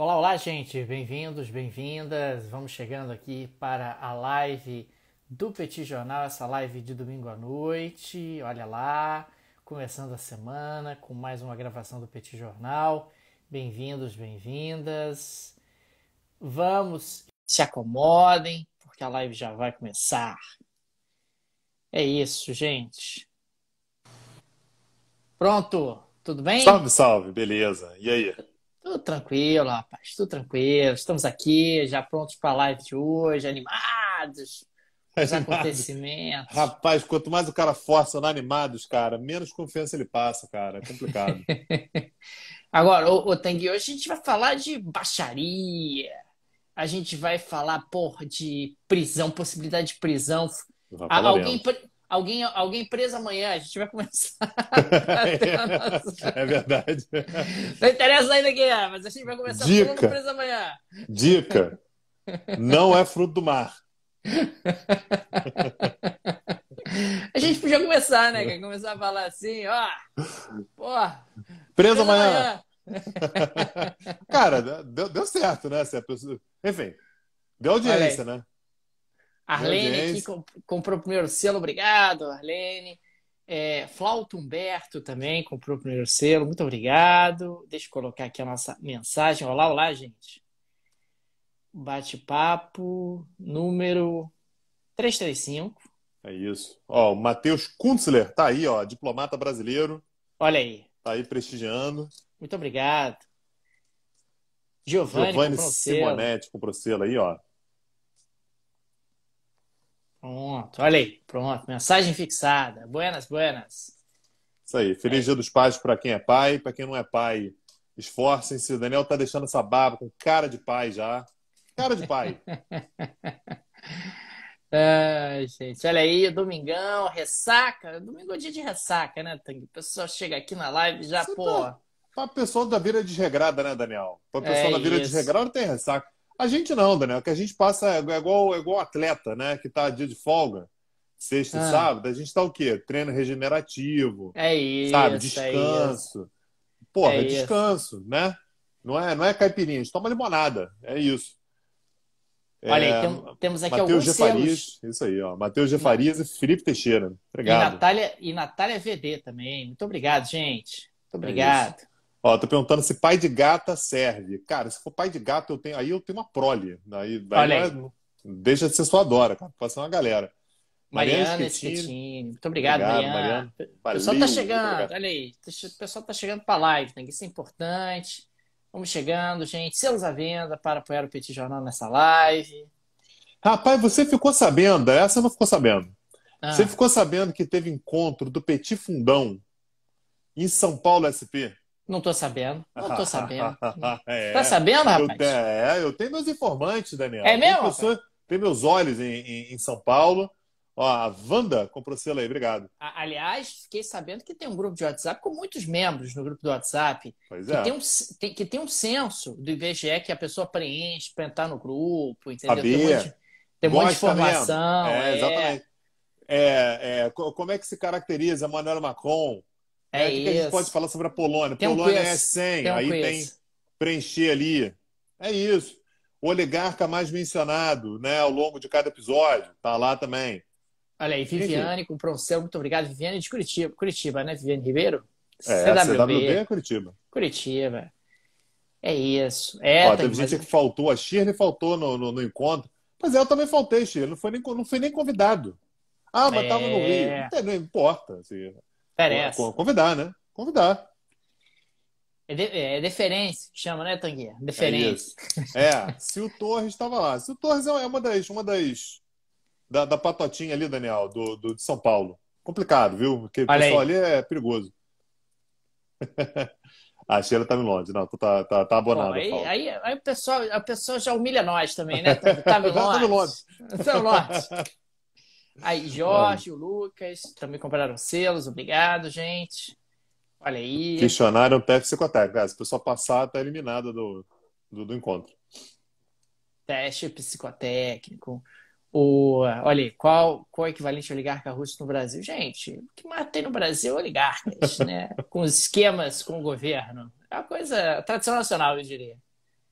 Olá, olá, gente! Bem-vindos, bem-vindas! Vamos chegando aqui para a live do Petit Jornal, essa live de domingo à noite. Olha lá, começando a semana com mais uma gravação do Petit Jornal. Bem-vindos, bem-vindas! Vamos, se acomodem, porque a live já vai começar. É isso, gente. Pronto, tudo bem? Salve, salve, beleza. E aí? Tudo tranquilo, rapaz, tudo tranquilo. Estamos aqui, já prontos para a live de hoje, animados. Os acontecimentos. Rapaz, quanto mais o cara força na animados, cara, menos confiança ele passa, cara. É complicado. Agora, o, o hoje a gente vai falar de baixaria. A gente vai falar, porra, de prisão, possibilidade de prisão. Alguém, Alguém, alguém preso amanhã, a gente vai começar. é, é verdade. Não interessa ainda quem é, mas a gente vai começar Dica. todo preso amanhã. Dica: não é fruto do mar. A gente podia começar, né? Começar a falar assim, ó. Pô, preso, amanhã. amanhã. Cara, deu, deu certo, né? Enfim, deu audiência, né? Arlene aqui comprou o primeiro selo, obrigado, Arlene. É, Flauto Humberto também comprou o primeiro selo, muito obrigado. Deixa eu colocar aqui a nossa mensagem. Olá, olá, gente. Bate-papo número 335. É isso. Ó, o Matheus Kunzler tá aí, ó, diplomata brasileiro. Olha aí. Tá aí prestigiando. Muito obrigado. Giovanni, Giovanni comprou Simonetti comprou selo aí, ó. Pronto, olha aí, pronto, mensagem fixada. Buenas, buenas. Isso aí, feliz é. dia dos pais para quem é pai, para quem não é pai, esforcem-se. O Daniel tá deixando essa barba com cara de pai já. Cara de pai. Ai, gente, olha aí, domingão, ressaca. Domingo é dia de ressaca, né, Tang? O pessoal chega aqui na live já, Você pô. Tá... Pra tá pessoa da vida desregrada, né, Daniel? Pra é pessoa é da vida isso. desregrada não tem ressaca. A gente não, Daniel, que a gente passa é, é igual, é igual atleta, né? Que tá dia de folga, sexta e ah. sábado, a gente tá o quê? Treino regenerativo. É isso. Sabe? É descanso. É isso. Porra, é descanso, isso. né? Não é, não é caipirinha, a gente toma limonada. É isso. É, Olha aí, é, tem, temos aqui Mateus alguns G. Farias, Isso aí, ó. Matheus G. e Felipe Teixeira. Obrigado. E Natália, e Natália VD também. Muito obrigado, gente. Muito obrigado. É Ó, tô perguntando se pai de gata serve. Cara, se for pai de gato, eu tenho, aí eu tenho uma prole. Né? Aí, Olha aí. É, deixa de ser sua Dora, cara. Pode ser uma galera. Mariana Schettini. Muito obrigado, obrigado Mariana. Mariana. O pessoal tá chegando, olha aí. Tá o pessoal tá chegando para live, né? Isso é importante. Vamos chegando, gente. Selos à venda para apoiar o Petit Jornal nessa live. Rapaz, você ficou sabendo, essa não ficou sabendo. Ah. Você ficou sabendo que teve encontro do Petit Fundão em São Paulo SP? Não tô sabendo. Não tô sabendo. é, tá sabendo, rapaz? Eu, é, eu tenho meus informantes, Daniel. É mesmo? Tem, tem meus olhos em, em, em, São Paulo. Ó, a Wanda comprou selo aí, obrigado. Aliás, fiquei sabendo que tem um grupo de WhatsApp com muitos membros no grupo do WhatsApp. Pois é. Que tem um, tem, que tem um censo do IBGE que a pessoa preenche para entrar no grupo, entendeu? Sabia. Tem um monte, tem um monte de informação. É, é, exatamente. É, é, como é que se caracteriza Manuel Macron? É, é né? isso. a gente pode falar sobre a Polônia. Tem Polônia um é 100, tem um aí quiz. tem preencher ali. É isso. O oligarca mais mencionado, né, ao longo de cada episódio, tá lá também. Olha aí, Viviane, com o muito obrigado. Viviane de Curitiba, Curitiba, né, Viviane Ribeiro? É, CWB. CWB é Curitiba. Curitiba. É isso. É, Ó, teve gente que faltou, a Shirley faltou no, no, no encontro. Mas é, eu também faltei, Shirley, não fui nem, não fui nem convidado. Ah, mas estava no é. Rio. Não, tem, não importa. Assim. Merece. Convidar, né? Convidar. É, de, é, é deferência que chama, né, Tanguinha? Deferência. É, é se o Torres estava lá. Se o Torres é uma das. Uma das da, da patotinha ali, Daniel, do, do, de São Paulo. Complicado, viu? Porque o pessoal aí. ali é perigoso. A Sheila tá em Londres, não, tu tá, tá, tá abonado. Bom, aí, aí, aí, o pessoal, a pessoa já humilha nós também, né? Tá, tá, tá, tá, tá, Aí, Jorge, o Lucas, também compraram selos, obrigado, gente. Olha aí. o teste psicotécnico, cara. Se o pessoal passar, tá eliminado do, do, do encontro. Teste psicotécnico. O, olha aí, qual, qual é o equivalente oligarca russo no Brasil? Gente, o que mais tem no Brasil é oligarcas, né? com esquemas com o governo. É uma coisa tradição nacional, eu diria.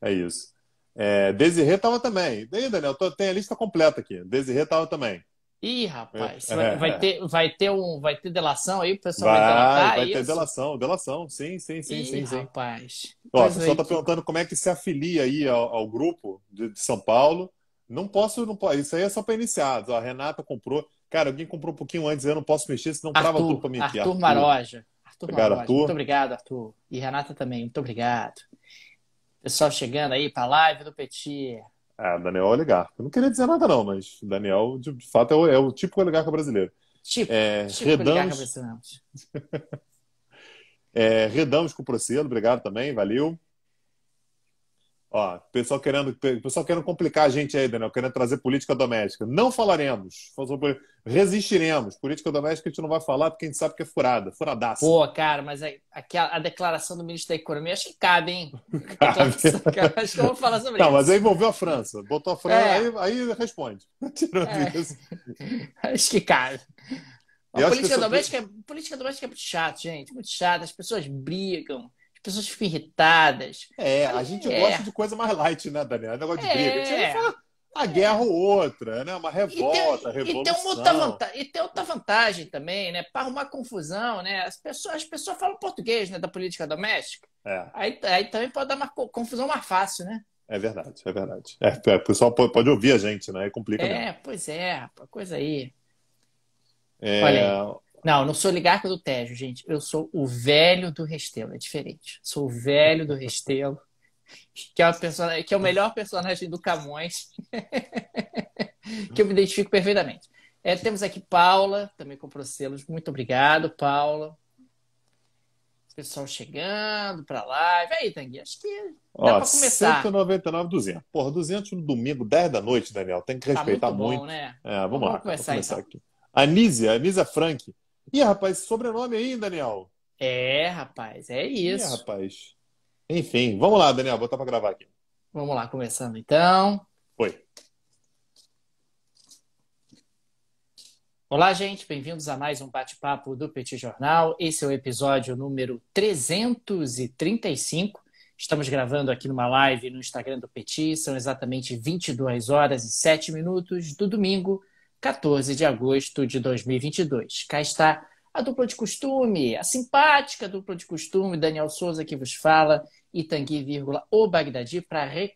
É isso. É, Desirê estava também. Daí, Daniel, tô, tem a lista completa aqui. Desirê estava também. Ih, rapaz, é, vai, ter, vai, ter um, vai ter delação aí? O pessoal vai, vai delatar? É vai ter delação, delação, sim, sim, sim. Ih, sim, sim. rapaz. Ó, o pessoal está perguntando como é que se afilia aí ao, ao grupo de, de, São Paulo. Não posso, não pode. isso aí é só para iniciados. a Renata comprou. Cara, alguém comprou um pouquinho antes, eu não posso mexer, senão Arthur, trava tudo para mim aqui. Arthur, Arthur. Maroja. Arthur obrigado, Maroja. Arthur. Muito obrigado, Arthur. E Renata também, muito obrigado. Pessoal chegando aí para a live do Petit. Ah, Daniel é oligarca. Eu não queria dizer nada, não, mas Daniel, de, de fato, é o, é o típico oligarca brasileiro. Tipo, é, tipo redamos... oligarca brasileiro. é, redamos com o Procedo, obrigado também, valeu. Ó, pessoal querendo, pessoal querendo complicar a gente aí, Daniel, querendo trazer política doméstica. Não falaremos. Resistiremos. Política doméstica a gente não vai falar porque a gente sabe que é furada, furadaça. Pô, cara, mas a, a, a declaração do ministro da Economia acho que cabe, hein? Cabe. Então, acho que eu vou falar sobre não, isso. Não, mas aí envolveu a França. Botou a França, é. aí, aí responde. Tirando é. isso. Acho que cabe. A política, que é doméstica, é, política doméstica é muito chata, gente. Muito chata. As pessoas brigam pessoas ficam irritadas. É, a gente é. gosta de coisa mais light, né, Daniel? É negócio de briga. A gente é. fala a guerra ou outra, né? Uma revolta, e tem, revolução. E tem, uma outra vantagem, e tem outra vantagem também, né? Para arrumar confusão, né? As pessoas, as pessoas falam português, né? Da política doméstica. É. Aí, aí também pode dar uma confusão mais fácil, né? É verdade, é verdade. É, é o pessoal pode ouvir a gente, né? É complicado. É, mesmo. pois é, coisa aí. É, Olha aí. Não, não sou oligarca do Tejo, gente. Eu sou o velho do Restelo, é diferente. Sou o velho do Restelo, que é, person... que é o melhor personagem do Camões, que eu me identifico perfeitamente. É, temos aqui Paula, também comprou selos. Muito obrigado, Paula. Pessoal chegando para live. Aí, Tanguy, acho que dá para começar. 199, 200. Porra, 200 no domingo, 10 da noite, Daniel. Tem que tá respeitar tá muito. muito. Bom, né? É, vamos, vamos lá. Começar, vamos começar então. aqui. Anísia, Anísia Frank. Ih, rapaz, sobrenome aí, Daniel. É, rapaz, é isso. Ih, rapaz. Enfim, vamos lá, Daniel, botar para gravar aqui. Vamos lá, começando então. Foi. Olá, gente, bem-vindos a mais um bate-papo do Petit Jornal. Esse é o episódio número 335. Estamos gravando aqui numa live no Instagram do Petit. São exatamente 22 horas e 7 minutos do domingo, 14 de agosto de 2022. Cá está a dupla de costume, a simpática dupla de costume, Daniel Souza que vos fala e Tangui, vírgula, o Bagdadi, para re,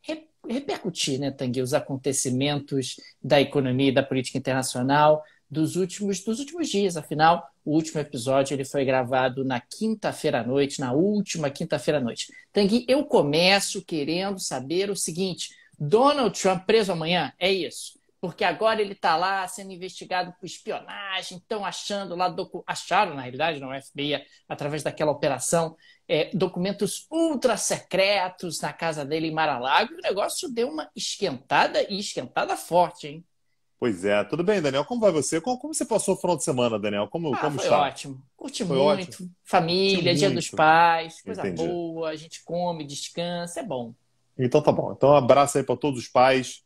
re, repercutir, né, Tangui, os acontecimentos da economia e da política internacional dos últimos, dos últimos dias. Afinal, o último episódio ele foi gravado na quinta-feira à noite, na última quinta-feira à noite. Tangui, eu começo querendo saber o seguinte: Donald Trump preso amanhã? É isso porque agora ele está lá sendo investigado por espionagem, estão achando lá, acharam na realidade, no FBI, através daquela operação, é, documentos ultra secretos na casa dele em Mar a Lago, O negócio deu uma esquentada e esquentada forte, hein? Pois é, tudo bem, Daniel. Como vai você? Como, como você passou o final de semana, Daniel? Como, ah, como foi está? ótimo. Curti foi muito. Ótimo. Família, Curti dia muito. dos pais, coisa Entendi. boa, a gente come, descansa, é bom. Então tá bom. Então um abraço aí para todos os pais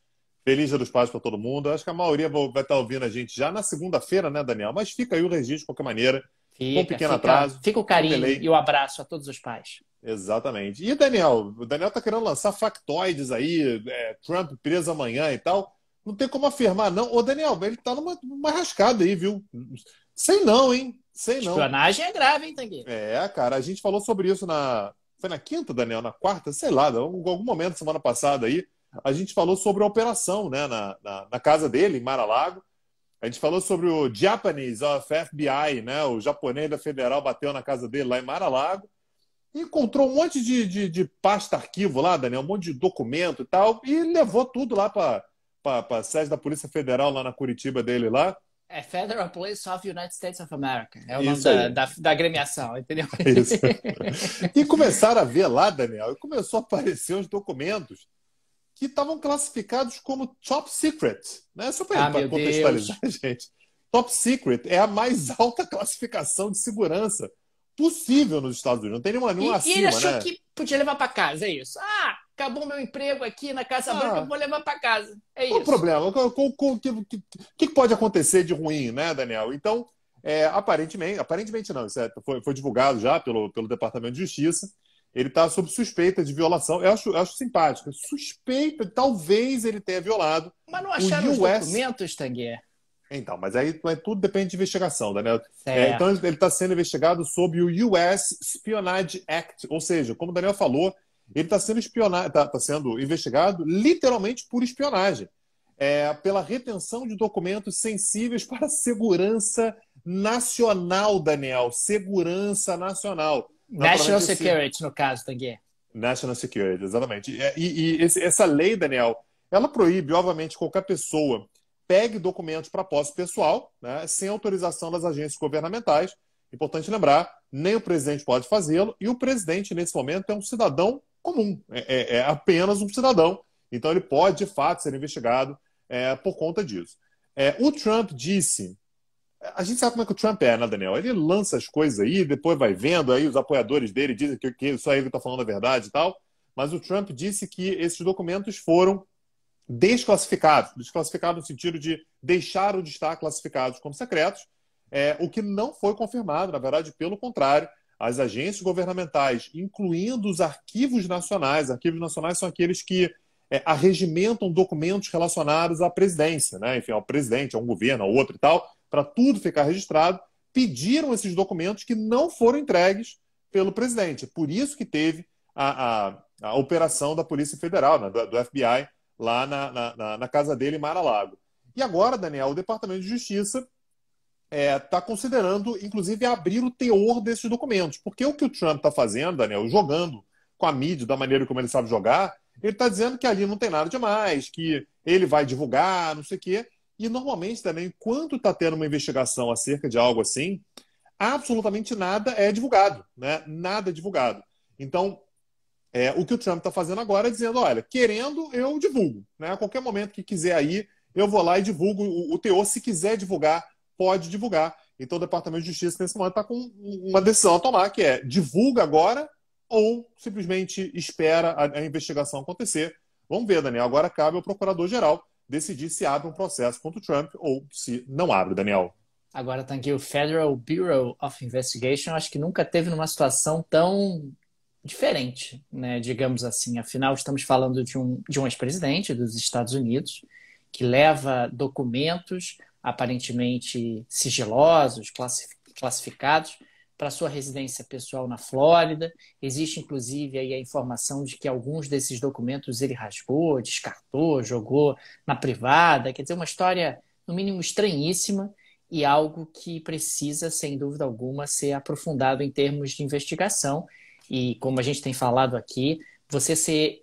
Feliz Dia dos Pais para todo mundo. Acho que a maioria vai estar tá ouvindo a gente já na segunda-feira, né, Daniel? Mas fica aí o registro de qualquer maneira. Fica, com um pequeno fica, atraso. Fica o carinho um e o abraço a todos os pais. Exatamente. E Daniel, o Daniel tá querendo lançar factoides aí, é, Trump preso amanhã e tal. Não tem como afirmar, não. Ô, Daniel, ele tá numa, numa rascada aí, viu? Sei não, hein? Sei não. Espionagem é grave, hein, Tanguy? É, cara, a gente falou sobre isso na. Foi na quinta, Daniel? Na quarta? Sei lá, em algum momento semana passada aí a gente falou sobre a operação né, na, na, na casa dele, em Mar-a-Lago. A gente falou sobre o Japanese of FBI, né, o japonês da federal bateu na casa dele lá em Mar-a-Lago. Encontrou um monte de, de, de, pasta arquivo lá, Daniel, um monte de documento e tal, e levou tudo lá para a sede da Polícia Federal, lá na Curitiba dele lá. É Federal Police of United States of America. É o nome da, da, da entendeu? Isso. E começaram a ver lá, Daniel, e começou a aparecer os documentos que estavam classificados como top secret. Né? Só para ah, contextualizar, Deus. gente. Top secret é a mais alta classificação de segurança possível nos Estados Unidos. Não tem nenhuma, nenhuma e, acima, e ele achou né? que podia levar para casa, é isso. Ah, acabou meu emprego aqui na Casa ah, Branca, eu vou levar para casa. É qual isso. o problema? O que, que, que, pode acontecer de ruim, né, Daniel? Então, é, aparentemente, aparentemente não, isso é, foi, foi divulgado já pelo, pelo Departamento de Justiça, ele está sob suspeita de violação. Eu acho, eu acho simpático. Suspeita, talvez ele tenha violado. Mas não acharam os US... documentos, Tanguer? Então, mas aí mas tudo depende de investigação, Daniel. Né, né? É, então ele está sendo investigado sob o US Espionage Act, ou seja, como o Daniel falou, ele está sendo espionado, está tá sendo investigado literalmente por espionagem, é, pela retenção de documentos sensíveis para segurança nacional, Daniel, segurança nacional. National Security, no caso, Tanguy. National Security, exatamente. E, e essa lei, Daniel, ela proíbe, obviamente, qualquer pessoa pegue documentos para posse pessoal, né, sem autorização das agências governamentais. Importante lembrar, nem o presidente pode fazê-lo, e o presidente, nesse momento, é um cidadão comum, é, é, é apenas um cidadão. Então, ele pode, de fato, ser investigado é, por conta disso. É, o Trump disse a gente sabe como é que o Trump é, né, Daniel? Ele lança as coisas aí, depois vai vendo, aí os apoiadores dele dizem que, que só ele está falando a é verdade e tal. Mas o Trump disse que esses documentos foram desclassificados desclassificados no sentido de deixaram de estar classificados como secretos, é, o que não foi confirmado, na verdade, pelo contrário. As agências governamentais, incluindo os arquivos nacionais, arquivos nacionais são aqueles que é, arregimentam documentos relacionados à presidência, né? enfim, ao presidente, a um governo, a outro e tal para tudo ficar registrado, pediram esses documentos que não foram entregues pelo presidente. Por isso que teve a, a, a operação da Polícia Federal, né, do, do, FBI, lá na, na, na casa dele em Mar-a-Lago. E agora, Daniel, o Departamento de Justiça está é, tá considerando, inclusive, abrir o teor desses documentos. Porque o que o Trump está fazendo, Daniel, jogando com a mídia da maneira como ele sabe jogar, ele está dizendo que ali não tem nada demais, que ele vai divulgar, não sei o quê. E normalmente também, quando está tendo uma investigação acerca de algo assim, absolutamente nada é divulgado, né? Nada é divulgado. Então, é, o que o Trump está fazendo agora é dizendo, olha, querendo, eu divulgo. Né? A qualquer momento que quiser aí, eu vou lá e divulgo o, o teor. Se quiser divulgar, pode divulgar. Então, o Departamento de Justiça, nesse momento, está com uma decisão a tomar, que é divulga agora ou simplesmente espera a, a investigação acontecer. Vamos ver, Daniel. Agora cabe ao Procurador-Geral decidir se abre um processo contra o Trump ou se não abre, Daniel. Agora tá aqui o Federal Bureau of Investigation, acho que nunca teve numa situação tão diferente, né, digamos assim. Afinal, estamos falando de um, de um ex-presidente dos Estados Unidos que leva documentos aparentemente sigilosos, classificados, para sua residência pessoal na Flórida. Existe, inclusive, aí a informação de que alguns desses documentos ele rasgou, descartou, jogou na privada. Quer dizer, uma história, no mínimo, estranhíssima e algo que precisa, sem dúvida alguma, ser aprofundado em termos de investigação. E, como a gente tem falado aqui, você ser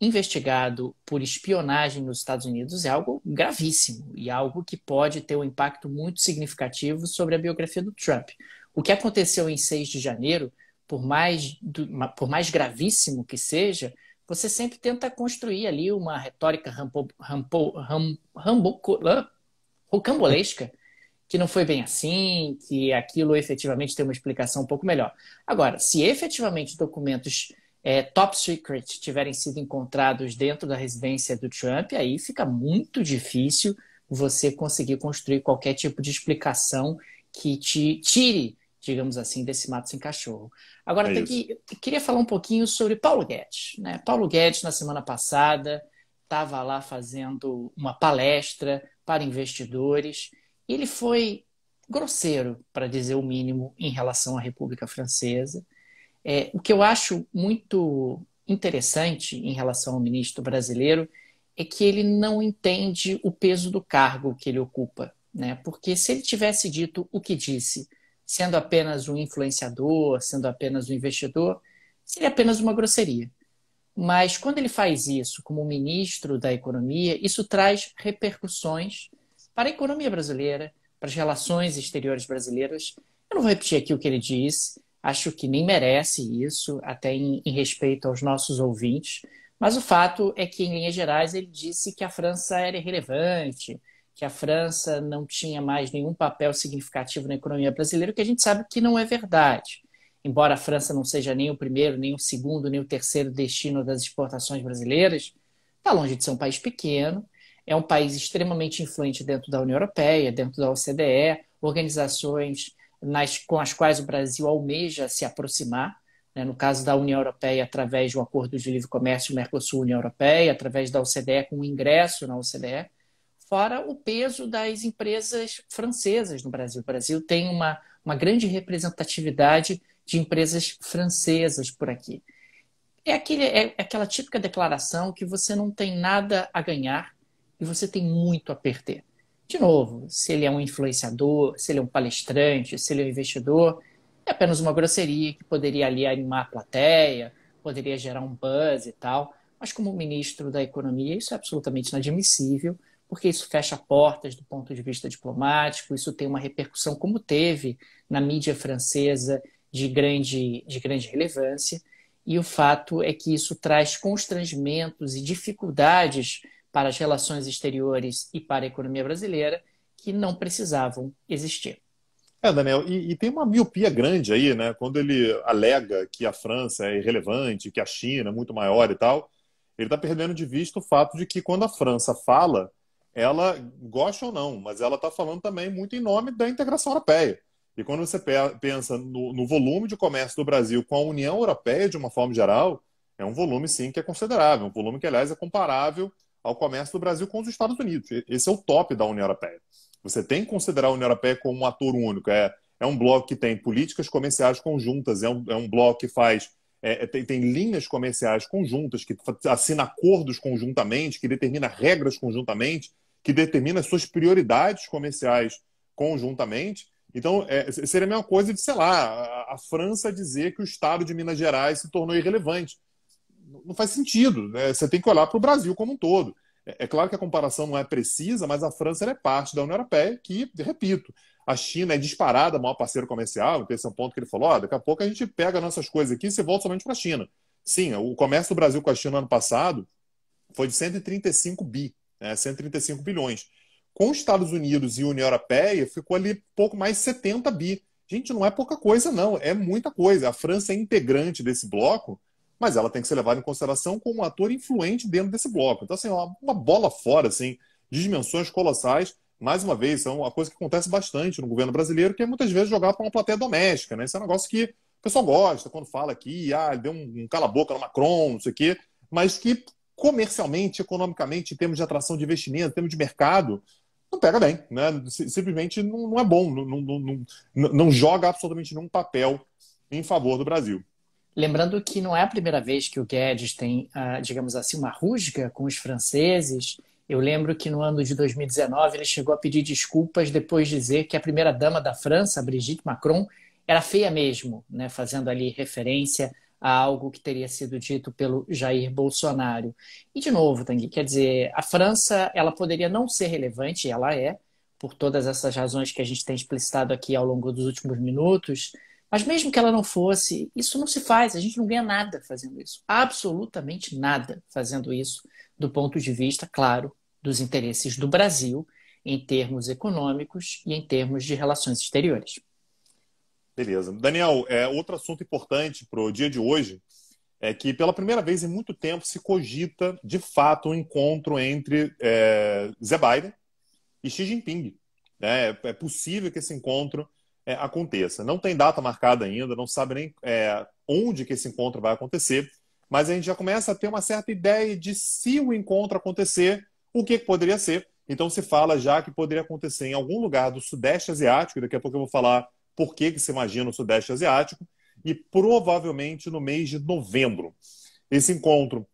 investigado por espionagem nos Estados Unidos é algo gravíssimo e algo que pode ter um impacto muito significativo sobre a biografia do Trump. O que aconteceu em 6 de janeiro, por mais, do, por mais gravíssimo que seja, você sempre tenta construir ali uma retórica rampo, rampo, ram, rambo, rocambolesca, que não foi bem assim, que aquilo efetivamente tem uma explicação um pouco melhor. Agora, se efetivamente documentos é, top secret tiverem sido encontrados dentro da residência do Trump, aí fica muito difícil você conseguir construir qualquer tipo de explicação que te tire digamos assim, desse mato sem cachorro. Agora, é que, queria falar um pouquinho sobre Paulo Guedes. Né? Paulo Guedes, na semana passada, estava lá fazendo uma palestra para investidores e ele foi grosseiro, para dizer o mínimo, em relação à República Francesa. É, o que eu acho muito interessante em relação ao ministro brasileiro é que ele não entende o peso do cargo que ele ocupa, né? Porque se ele tivesse dito o que disse sendo apenas um influenciador, sendo apenas um investidor, seria apenas uma grosseria. Mas quando ele faz isso como ministro da Economia, isso traz repercussões para a economia brasileira, para as relações exteriores brasileiras. Eu não vou repetir aqui o que ele disse, acho que nem merece isso, até em, em respeito aos nossos ouvintes. Mas o fato é que, em linhas gerais, ele disse que a França era irrelevante, que a França não tinha mais nenhum papel significativo na economia brasileira, o que a gente sabe que não é verdade. Embora a França não seja nem o primeiro, nem o segundo, nem o terceiro destino das exportações brasileiras, está longe de ser um país pequeno, é um país extremamente influente dentro da União Europeia, dentro da OCDE, organizações nas, com as quais o Brasil almeja se aproximar, né? no caso da União Europeia, através do Acordo de Livre Comércio Mercosul-União Europeia, através da OCDE, com o ingresso na OCDE fora o peso das empresas francesas no Brasil. O Brasil tem uma, uma grande representatividade de empresas francesas por aqui. É, aquele, é, é aquela típica declaração que você não tem nada a ganhar e você tem muito a perder. De novo, se ele é um influenciador, se ele é um palestrante, se ele é um investidor, é apenas uma grosseria que poderia ali animar a plateia, poderia gerar um buzz e tal. Mas como ministro da Economia, isso é absolutamente inadmissível porque isso fecha portas do ponto de vista diplomático, isso tem uma repercussão, como teve na mídia francesa, de grande, de grande relevância, e o fato é que isso traz constrangimentos e dificuldades para as relações exteriores e para a economia brasileira que não precisavam existir. É, Daniel, e, e, tem uma miopia grande aí, né? Quando ele alega que a França é irrelevante, que a China é muito maior e tal, ele está perdendo de vista o fato de que quando a França fala, ela gosta ou não, mas ela está falando também muito em nome da integração europeia. E quando você pensa no, no, volume de comércio do Brasil com a União Europeia de uma forma geral, é um volume sim que é considerável, um volume que aliás é comparável ao comércio do Brasil com os Estados Unidos. Esse é o top da União Europeia. Você tem que considerar a União Europeia como um ator único. É, é um bloco que tem políticas comerciais conjuntas, é um, é um bloco que faz é, é tem, tem, linhas comerciais conjuntas, que assina acordos conjuntamente, que determina regras conjuntamente que determina as suas prioridades comerciais conjuntamente. Então, é, seria a mesma coisa de, sei lá, a, a, França dizer que o Estado de Minas Gerais se tornou irrelevante. Não, faz sentido. Né? Você tem que olhar para o Brasil como um todo. É, é, claro que a comparação não é precisa, mas a França é parte da União Europeia, que, repito, a China é disparada maior parceiro comercial. Então esse é um ponto que ele falou: daqui a pouco a gente pega nossas coisas aqui e se volta somente para a China. Sim, o comércio do Brasil com a China no ano passado foi de 135 bi né, 135 bilhões. Com os Estados Unidos e União Europeia, ficou ali pouco mais 70 bi. Gente, não é pouca coisa, não, é muita coisa. A França é integrante desse bloco, mas ela tem que ser levada em consideração como um ator influente dentro desse bloco. Então, assim, é uma, bola fora, assim, de dimensões colossais. Mais uma vez, é uma coisa que acontece bastante no governo brasileiro, que é muitas vezes jogar para uma plateia doméstica, né? Isso é um negócio que o pessoal gosta quando fala aqui, ah, deu um, um cala-boca no Macron, não sei o quê, mas que comercialmente, economicamente, em termos de atração de investimento, em termos de mercado, não pega bem, né? Simplesmente não, não é bom, não, não, não, joga absolutamente nenhum papel em favor do Brasil. Lembrando que não é a primeira vez que o Guedes tem, ah, digamos assim, uma rusga com os franceses. Eu lembro que no ano de 2019 ele chegou a pedir desculpas depois de dizer que a primeira dama da França, Brigitte Macron, era feia mesmo, né? fazendo ali referência a algo que teria sido dito pelo Jair Bolsonaro. E de novo, Tanguy, quer dizer, a França ela poderia não ser relevante, ela é, por todas essas razões que a gente tem explicitado aqui ao longo dos últimos minutos, mas mesmo que ela não fosse, isso não se faz, a gente não ganha nada fazendo isso, absolutamente nada fazendo isso, do ponto de vista, claro, dos interesses do Brasil em termos econômicos e em termos de relações exteriores. Beleza. Daniel, é, outro assunto importante para o dia de hoje é que, pela primeira vez em muito tempo, se cogita, de fato, um encontro entre é, Zé Biden e Xi Jinping. É, é possível que esse encontro é, aconteça. Não tem data marcada ainda, não sabe nem é, onde que esse encontro vai acontecer, mas a gente já começa a ter uma certa ideia de se o encontro acontecer, o que, que poderia ser. Então se fala já que poderia acontecer em algum lugar do Sudeste Asiático, daqui a pouco eu vou falar por que, que se imagina o Sudeste Asiático, e provavelmente no mês de novembro. Esse encontro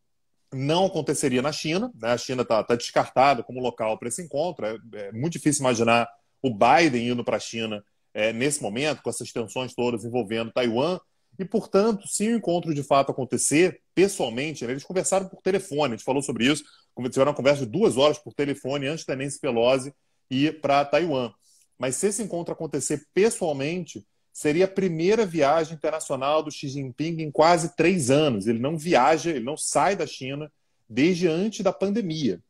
não aconteceria na China, né? a China está tá descartada como local para esse encontro, é, é, muito difícil imaginar o Biden indo para a China é, nesse momento, com essas tensões todas envolvendo Taiwan, e, portanto, se o encontro de fato acontecer, pessoalmente, né? eles conversaram por telefone, a gente falou sobre isso, tiveram uma conversa de duas horas por telefone antes da Nancy Pelosi ir para Taiwan. Mas se esse encontro acontecer pessoalmente, seria a primeira viagem internacional do Xi Jinping em quase três anos. Ele não viaja, ele não sai da China desde antes da pandemia.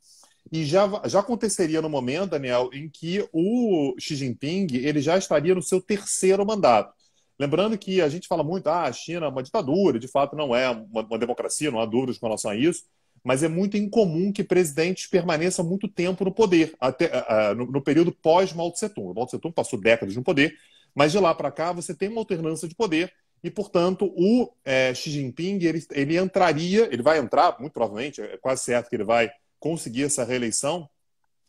E já, já aconteceria no momento, Daniel, em que o Xi Jinping ele já estaria no seu terceiro mandato. Lembrando que a gente fala muito, ah, a China é uma ditadura, de fato não é uma, uma democracia, não há dúvidas com relação a isso, mas é muito incomum que presidentes permaneçam muito tempo no poder, até, uh, no, no, período pós-Mao Tse Tung. O Mao Tse Tung passou décadas no poder, mas de lá para cá você tem uma alternância de poder e, portanto, o é, Xi Jinping ele, ele entraria, ele vai entrar, muito provavelmente, é quase certo que ele vai conseguir essa reeleição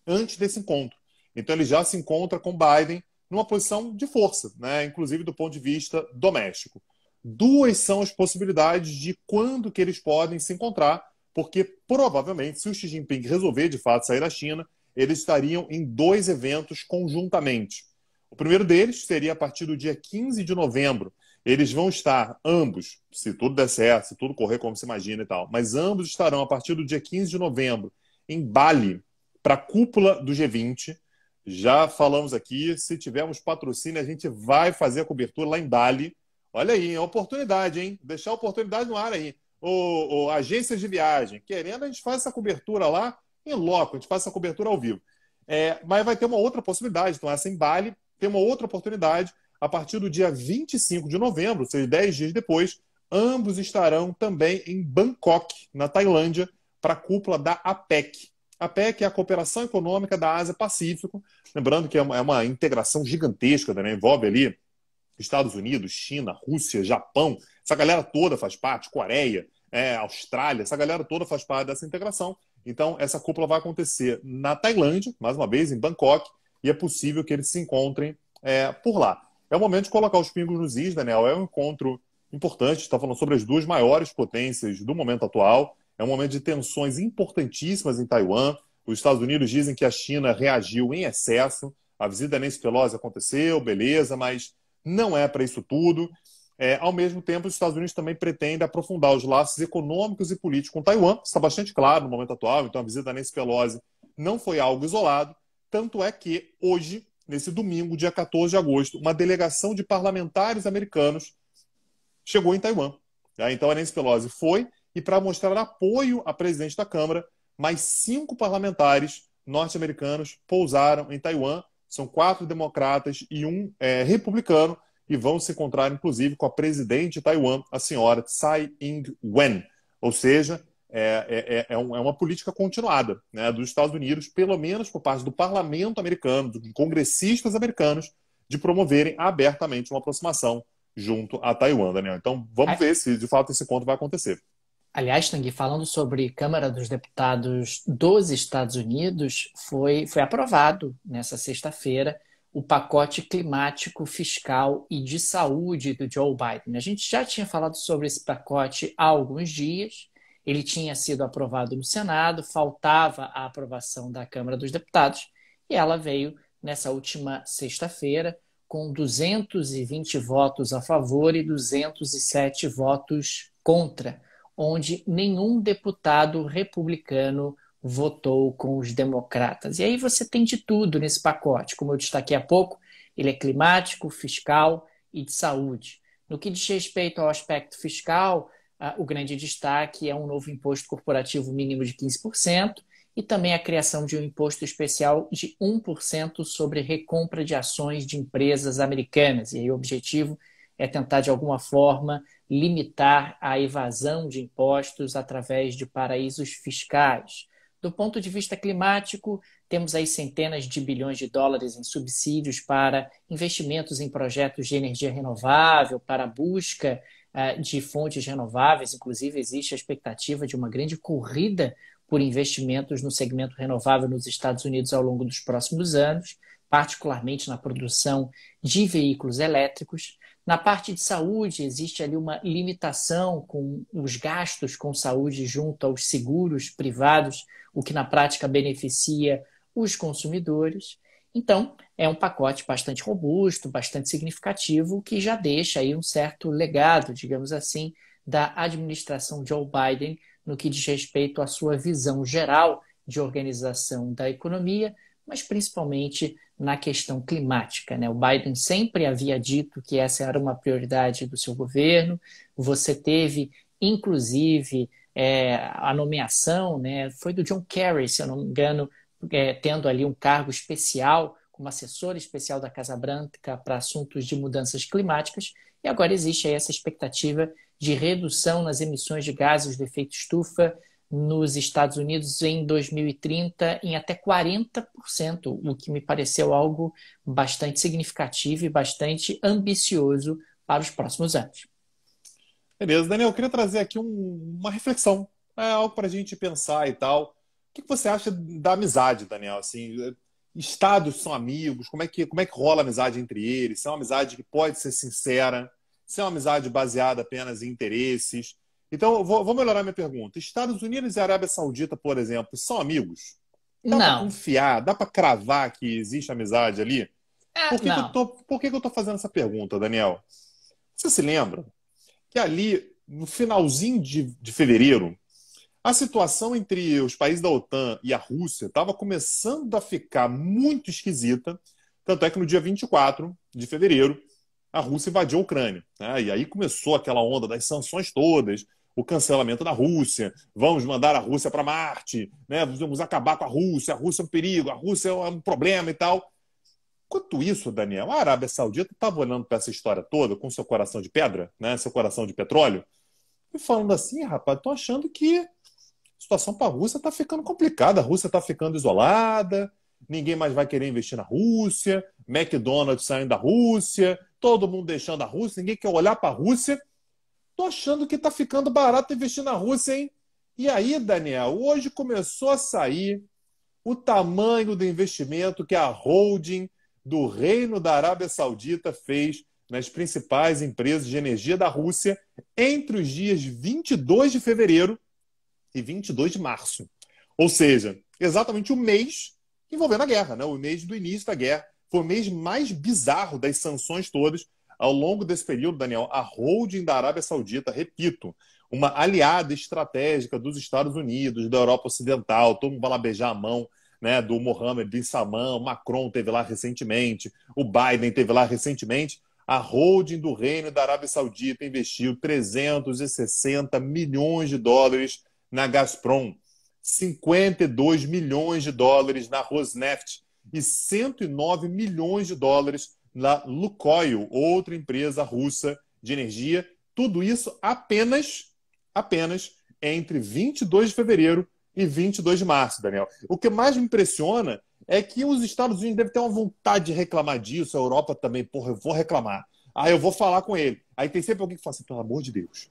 antes desse encontro. Então ele já se encontra com Biden numa posição de força, né? inclusive do ponto de vista doméstico. Duas são as possibilidades de quando que eles podem se encontrar porque provavelmente, se o Xi Jinping resolver de fato sair da China, eles estariam em dois eventos conjuntamente. O primeiro deles seria a partir do dia 15 de novembro. Eles vão estar, ambos, se tudo der certo, se tudo correr como se imagina e tal, mas ambos estarão a partir do dia 15 de novembro em Bali, para a cúpula do G20. Já falamos aqui, se tivermos patrocínio, a gente vai fazer a cobertura lá em Bali. Olha aí, é oportunidade, hein? Deixar a oportunidade no ar aí ou, ou agências de viagem. Querendo, a gente faz essa cobertura lá em loco, a gente faz essa cobertura ao vivo. É, mas vai ter uma outra possibilidade. Então, essa em Bali tem uma outra oportunidade a partir do dia 25 de novembro, ou seja, 10 dias depois. Ambos estarão também em Bangkok, na Tailândia, para a cúpula da APEC. A APEC é a Cooperação Econômica da Ásia-Pacífico. Lembrando que é, é uma, integração gigantesca, né? envolve ali Estados Unidos, China, Rússia, Japão, essa galera toda faz parte, Coreia, é, Austrália, essa galera toda faz parte dessa integração. Então, essa cúpula vai acontecer na Tailândia, mais uma vez, em Bangkok, e é possível que eles se encontrem é, por lá. É o momento de colocar os pingos nos is, Daniel. É um encontro importante, está falando sobre as duas maiores potências do momento atual. É um momento de tensões importantíssimas em Taiwan. Os Estados Unidos dizem que a China reagiu em excesso. A visita da Nancy Pelosi aconteceu, beleza, mas não é para isso tudo. É, ao mesmo tempo, os Estados Unidos também pretendem aprofundar os laços econômicos e políticos com Taiwan, está bastante claro no momento atual, então a visita da Nancy Pelosi não foi algo isolado, tanto é que hoje, nesse domingo, dia 14 de agosto, uma delegação de parlamentares americanos chegou em Taiwan. Tá? Então a Nancy Pelosi foi e para mostrar apoio à presidente da Câmara, mais cinco parlamentares norte-americanos pousaram em Taiwan, são quatro democratas e um é, republicano, e vão se encontrar, inclusive, com a presidente de Taiwan, a senhora Tsai Ing-wen. Ou seja, é, é, é, uma política continuada né, dos Estados Unidos, pelo menos por parte do parlamento americano, dos congressistas americanos, de promoverem abertamente uma aproximação junto a Taiwan, Daniel. Então, vamos ver se de fato esse encontro vai acontecer. Aliás, Tang, falando sobre Câmara dos Deputados dos Estados Unidos, foi, foi aprovado nessa sexta-feira o pacote climático, fiscal e de saúde do Joe Biden. A gente já tinha falado sobre esse pacote há alguns dias, ele tinha sido aprovado no Senado, faltava a aprovação da Câmara dos Deputados, e ela veio nessa última sexta-feira com 220 votos a favor e 207 votos contra, onde nenhum deputado republicano votou com os democratas. E aí você tem de tudo nesse pacote. Como eu destaquei há pouco, ele é climático, fiscal e de saúde. No que diz respeito ao aspecto fiscal, ah, o grande destaque é um novo imposto corporativo mínimo de 15% e também a criação de um imposto especial de 1% sobre recompra de ações de empresas americanas. E aí o objetivo é tentar, de alguma forma, limitar a evasão de impostos através de paraísos fiscais. Do ponto de vista climático, temos aí centenas de bilhões de dólares em subsídios para investimentos em projetos de energia renovável, para a busca ah, de fontes renováveis. Inclusive, existe a expectativa de uma grande corrida por investimentos no segmento renovável nos Estados Unidos ao longo dos próximos anos, particularmente na produção de veículos elétricos. Na parte de saúde, existe ali uma limitação com os gastos com saúde junto aos seguros privados, o que na prática beneficia os consumidores. Então, é um pacote bastante robusto, bastante significativo, que já deixa aí um certo legado, digamos assim, da administração Joe Biden no que diz respeito à sua visão geral de organização da economia mas principalmente na questão climática. Né? O Biden sempre havia dito que essa era uma prioridade do seu governo. Você teve, inclusive, é, a nomeação, né, foi do John Kerry, se eu não me engano, é, tendo ali um cargo especial como assessor especial da Casa Branca para assuntos de mudanças climáticas, e agora existe aí essa expectativa de redução nas emissões de gases de efeito estufa nos Estados Unidos em 2030 em até 40%, o que me pareceu algo bastante significativo e bastante ambicioso para os próximos anos. Beleza, Daniel, eu queria trazer aqui um, uma reflexão, é algo para a gente pensar e tal. O que você acha da amizade, Daniel? Assim, estados são amigos? Como é que, como é que rola a amizade entre eles? Se é uma amizade que pode ser sincera? Se é uma amizade baseada apenas em interesses? Então, vou, vou, melhorar minha pergunta. Estados Unidos e Arábia Saudita, por exemplo, são amigos? Dá não. pra confiar, dá pra cravar que existe amizade ali? É, por que, que eu tô, por que, que eu tô fazendo essa pergunta, Daniel? Você se lembra que ali, no finalzinho de, de fevereiro, a situação entre os países da OTAN e a Rússia estava começando a ficar muito esquisita. Tanto é que no dia 24 de fevereiro, a Rússia invadiu a Ucrânia. Né? E aí começou aquela onda das sanções todas o cancelamento da Rússia, vamos mandar a Rússia para Marte, né? vamos acabar com a Rússia, a Rússia é um perigo, a Rússia é um problema e tal. Enquanto isso, Daniel, a Arábia Saudita estava olhando para essa história toda com seu coração de pedra, né? seu coração de petróleo, e falando assim, rapaz, estou achando que a situação para a Rússia está ficando complicada, a Rússia está ficando isolada, ninguém mais vai querer investir na Rússia, McDonald's saindo da Rússia, todo mundo deixando a Rússia, ninguém quer olhar para a Rússia Tô achando que tá ficando barato investir na Rússia, hein? E aí, Daniel, hoje começou a sair o tamanho do investimento que a holding do Reino da Arábia Saudita fez nas principais empresas de energia da Rússia entre os dias 22 de fevereiro e 22 de março. Ou seja, exatamente o mês envolvendo a guerra, né? o mês do início da guerra. Foi o mês mais bizarro das sanções todas ao longo desse período, Daniel, a holding da Arábia Saudita, repito, uma aliada estratégica dos Estados Unidos, da Europa Ocidental, todo mundo vai lá beijar a mão né, do Mohammed bin Salman, o Macron teve lá recentemente, o Biden teve lá recentemente. A holding do Reino da Arábia Saudita investiu 360 milhões de dólares na Gazprom, 52 milhões de dólares na Rosneft e 109 milhões de dólares da Lukoil, outra empresa russa de energia. Tudo isso apenas, apenas entre 22 de fevereiro e 22 de março, Daniel. O que mais me impressiona é que os Estados Unidos devem ter uma vontade de reclamar disso, a Europa também, porra, eu vou reclamar. Aí ah, eu vou falar com ele. Aí tem sempre alguém que fala assim, pelo amor de Deus.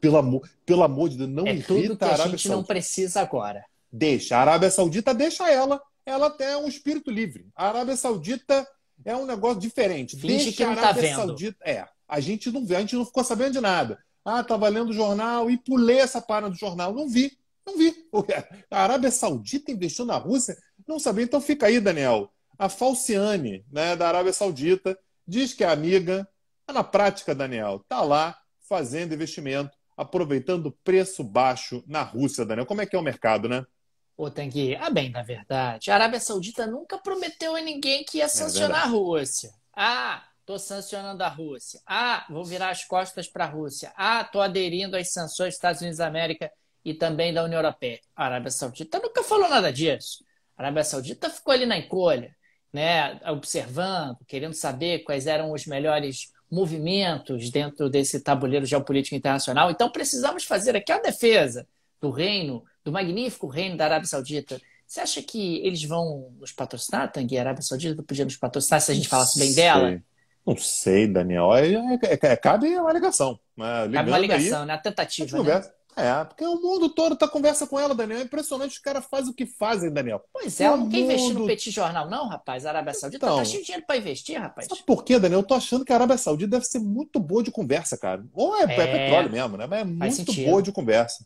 Pelo amor, pelo amor de Deus, não é irrita tudo que a, Arábia a gente Saudita. não precisa agora. Deixa, a Arábia Saudita deixa ela. Ela tem um espírito livre. A Arábia Saudita é um negócio diferente. Finge que não tá vendo. Saudita, é, a gente não vê, a gente não ficou sabendo de nada. Ah, estava lendo o jornal e pulei essa parada do jornal. Não vi, não vi. A Arábia Saudita investiu na Rússia? Não sabia. Então fica aí, Daniel. A Falciane, né, da Arábia Saudita, diz que é amiga. Mas na prática, Daniel, tá lá fazendo investimento, aproveitando o preço baixo na Rússia, Daniel. Como é que é o mercado, né? Ô, Tanguy, ah, bem, na verdade, a Arábia Saudita nunca prometeu a ninguém que ia é sancionar é a Rússia. Ah, tô sancionando a Rússia. Ah, vou virar as costas para a Rússia. Ah, tô aderindo às sanções dos Estados Unidos da América e também da União Europeia. A Arábia Saudita nunca falou nada disso. A Arábia Saudita ficou ali na encolha, né, observando, querendo saber quais eram os melhores movimentos dentro desse tabuleiro geopolítico internacional. Então, precisamos fazer aqui a defesa do reino do magnífico reino da Arábia Saudita. Você acha que eles vão nos patrocinar, Tanguy? A Arábia Saudita podia nos patrocinar se a gente falasse bem dela? Não sei, Daniel. É, é, é, cabe uma ligação. Né? Cabe uma ligação, aí, né? A tentativa. A né? É, porque o mundo todo tá conversa com ela, Daniel. É impressionante os caras fazem o que fazem, Daniel. Pois é, ela não mundo... quer investir no Petit Jornal, não, rapaz? A Arábia Saudita tá então, tá cheio de dinheiro pra investir, rapaz. Sabe por quê, Daniel? Eu tô achando que a Arábia Saudita deve ser muito boa de conversa, cara. Ou é, é... é. petróleo mesmo, né? Mas é muito sentido. boa de conversa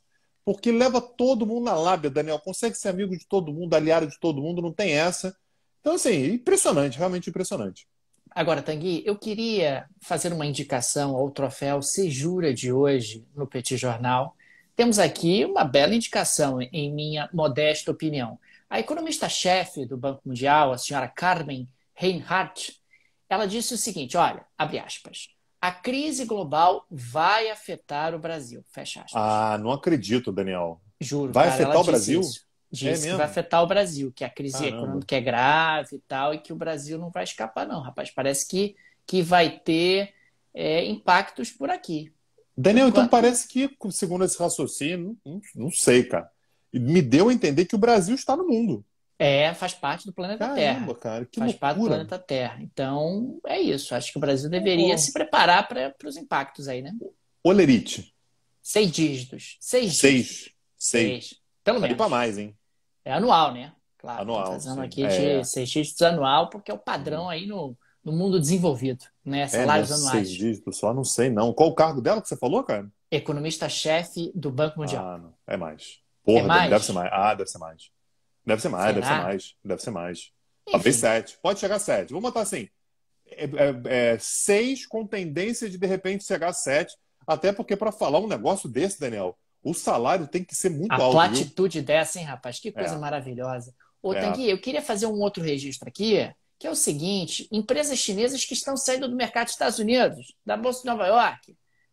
porque leva todo mundo na lábia, Daniel. Consegue ser amigo de todo mundo, aliado de todo mundo, não tem essa. Então, assim, impressionante, realmente impressionante. Agora, Tanguy, eu queria fazer uma indicação ao troféu Se Jura de hoje no Petit Jornal. Temos aqui uma bela indicação, em minha modesta opinião. A economista-chefe do Banco Mundial, a senhora Carmen Reinhardt, ela disse o seguinte: olha, abre aspas. A crise global vai afetar o Brasil. Fecha aspas. Ah, não acredito, Daniel. Juro. Vai cara, afetar o Brasil? Isso. Diz é que vai afetar o Brasil, que a crise Caramba. econômica é grave e tal, e que o Brasil não vai escapar, não, rapaz. Parece que, que vai ter é, impactos por aqui. Daniel, então Enquanto... então parece que, segundo esse raciocínio, não, não sei, cara, me deu a entender que o Brasil está no mundo. É, faz parte do planeta Caramba, Terra. Cara, que faz loucura. parte do planeta Terra. Então, é isso. Acho que o Brasil deveria se preparar para os impactos aí, né? Olerite. Seis dígitos. Seis dígitos. Seis. Seis. Seis. Pelo menos. para mais, hein? É anual, né? Claro. Anual. Fazendo aqui é. de seis dígitos anual, porque é o padrão uhum. aí no, no mundo desenvolvido, né? É, Salários é, anuais. Seis dígitos só, não sei não. Qual o cargo dela que você falou, cara? Economista-chefe do Banco Mundial. Ah, não. É mais. Porra, é mais? deve ser mais. Ah, deve ser mais. Deve ser mais, Será? deve ser mais. Deve ser mais. Enfim. Talvez sete. Pode chegar a sete. Vamos botar assim. É, é, é, seis com tendência de de repente chegar a sete. Até porque para falar um negócio desse, Daniel, o salário tem que ser muito a alto. A platitude viu? dessa, hein, rapaz? Que coisa é. maravilhosa. Ô, é. Tanguy, eu queria fazer um outro registro aqui, que é o seguinte: empresas chinesas que estão saindo do mercado dos Estados Unidos, da Bolsa de Nova York.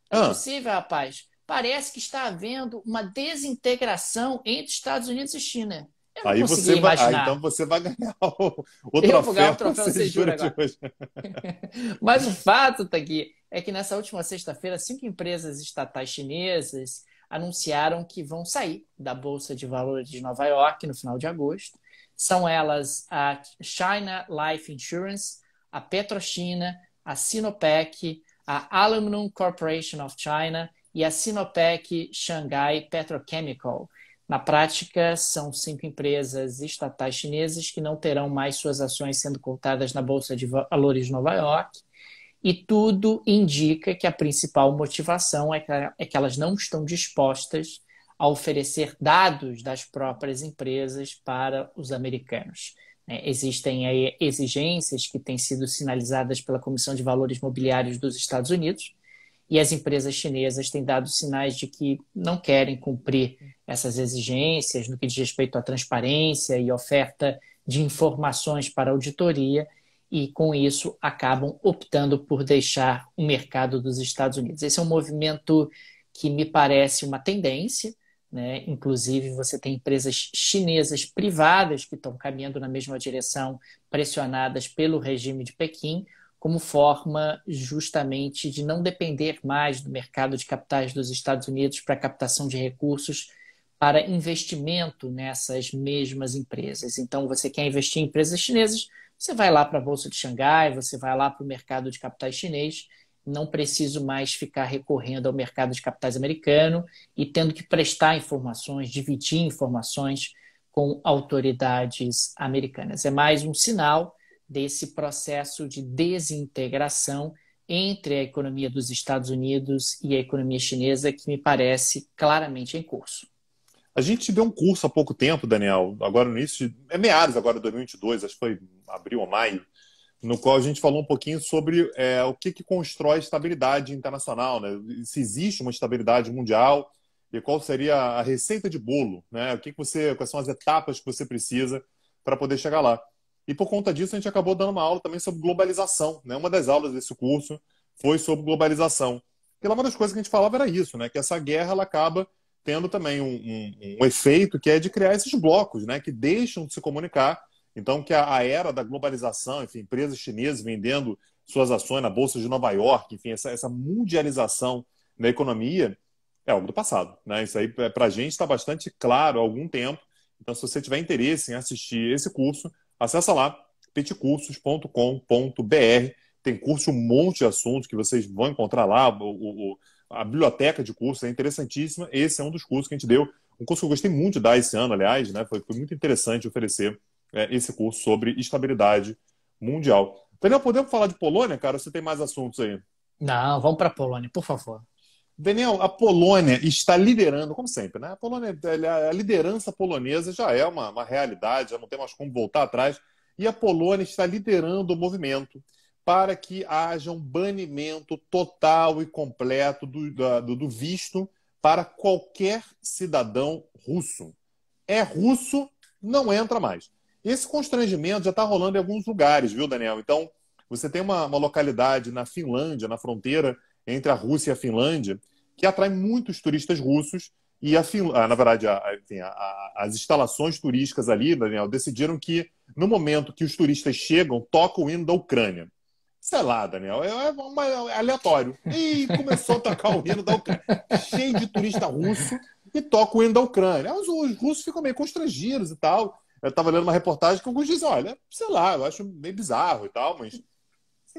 É ah. possível, rapaz. Parece que está havendo uma desintegração entre Estados Unidos e China. Eu aí você vai, ah, então você vai ganhar o, o troféu. ganhar o troféu jura de hoje. Mas o fato tá aqui é que nessa última sexta-feira, cinco empresas estatais chinesas anunciaram que vão sair da Bolsa de Valores de Nova York no final de agosto. São elas a China Life Insurance, a Petrochina, a Sinopec, a Aluminum Corporation of China e a Sinopec Shanghai Petrochemical. Na prática, são cinco empresas estatais chinesas que não terão mais suas ações sendo cotadas na Bolsa de Valores de Nova York, e tudo indica que a principal motivação é que, é que elas não estão dispostas a oferecer dados das próprias empresas para os americanos. Né? Existem aí exigências que têm sido sinalizadas pela Comissão de Valores Mobiliários dos Estados Unidos, e as empresas chinesas têm dado sinais de que não querem cumprir essas exigências no que diz respeito à transparência e oferta de informações para auditoria e com isso acabam optando por deixar o mercado dos Estados Unidos. Esse é um movimento que me parece uma tendência, né? Inclusive você tem empresas chinesas privadas que estão caminhando na mesma direção, pressionadas pelo regime de Pequim, como forma justamente de não depender mais do mercado de capitais dos Estados Unidos para captação de recursos para investimento nessas mesmas empresas. Então, você quer investir em empresas chinesas, você vai lá para a Bolsa de Xangai, você vai lá para o mercado de capitais chinês, não preciso mais ficar recorrendo ao mercado de capitais americano e tendo que prestar informações, dividir informações com autoridades americanas. É mais um sinal desse processo de desintegração entre a economia dos Estados Unidos e a economia chinesa, que me parece claramente em curso. A gente deu um curso há pouco tempo, Daniel, agora no início, de, é meados agora de 2022, acho que foi abril ou maio, no qual a gente falou um pouquinho sobre é, o que, que constrói estabilidade internacional, né? se existe uma estabilidade mundial e qual seria a receita de bolo, né? o que, que você, quais são as etapas que você precisa para poder chegar lá. E por conta disso, a gente acabou dando uma aula também sobre globalização. Né? Uma das aulas desse curso foi sobre globalização. E uma das coisas que a gente falava era isso, né? que essa guerra ela acaba tendo também um, um, um efeito que é de criar esses blocos, né? que deixam de se comunicar. Então, que a, a era da globalização, enfim, empresas chinesas vendendo suas ações na Bolsa de Nova York, enfim, essa, essa mundialização da economia é algo do passado. Né? Isso aí, para a gente, está bastante claro há algum tempo. Então, se você tiver interesse em assistir esse curso, Acesse lá petcursos.com.br. Tem curso, um monte de assuntos que vocês vão encontrar lá. O, o, a biblioteca de cursos é interessantíssima. Esse é um dos cursos que a gente deu. Um curso que eu gostei muito de dar esse ano, aliás, né? Foi, foi muito interessante oferecer é, esse curso sobre estabilidade mundial. Daniel, podemos falar de Polônia, cara? Você tem mais assuntos aí? Não, vamos para Polônia, por favor. Daniel, a Polônia está liderando, como sempre, né? A Polônia, a liderança polonesa já é uma, uma realidade, já não tem mais como voltar atrás. E a Polônia está liderando o movimento para que haja um banimento total e completo do, do, do visto para qualquer cidadão russo. É russo, não entra mais. Esse constrangimento já está rolando em alguns lugares, viu, Daniel? Então, você tem uma, uma localidade na Finlândia, na fronteira entre a Rússia e a Finlândia, que atrai muitos turistas russos. E, a ah, na verdade, a, a, as instalações turísticas ali, Daniel, decidiram que no momento que os turistas chegam, toca o hino da Ucrânia. Sei lá, Daniel, é, é uma, é aleatório. E começou a tocar o hino da Ucrânia. Cheio de turista russo e toca o hino da Ucrânia. Os, os russos ficam meio constrangidos e tal. Eu estava lendo uma reportagem que alguns dizem, olha, sei lá, eu acho meio bizarro e tal, mas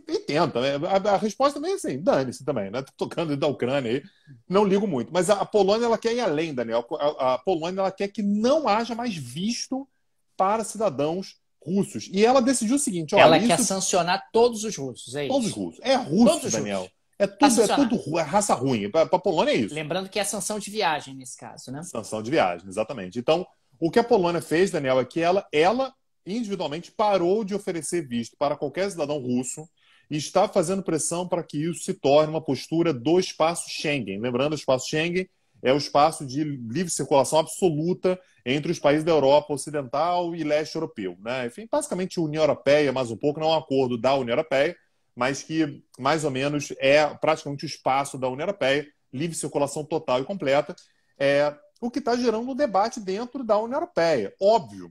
e tenta, né? A, a resposta também é assim, dane-se também, né? Tô tocando da Ucrânia aí, não ligo muito. Mas a, a Polônia, ela quer ir além, Daniel. A, a, Polônia, ela quer que não haja mais visto para cidadãos russos. E ela decidiu o seguinte, olha... Ela isso... quer sancionar todos os russos, é isso? Todos os russos. É russo, Daniel. Russos. É tá tudo, é tudo é raça ruim. Para a Polônia é isso. Lembrando que é sanção de viagem nesse caso, né? Sanção de viagem, exatamente. Então, o que a Polônia fez, Daniel, é que ela, ela individualmente parou de oferecer visto para qualquer cidadão russo e está fazendo pressão para que isso se torne uma postura do espaço Schengen. Lembrando, o espaço Schengen é o espaço de livre circulação absoluta entre os países da Europa Ocidental e Leste Europeu. Né? Enfim, basicamente, União Europeia, mais um pouco, não é um acordo da União Europeia, mas que mais ou menos é praticamente o espaço da União Europeia, livre circulação total e completa, é o que está gerando um debate dentro da União Europeia. Óbvio,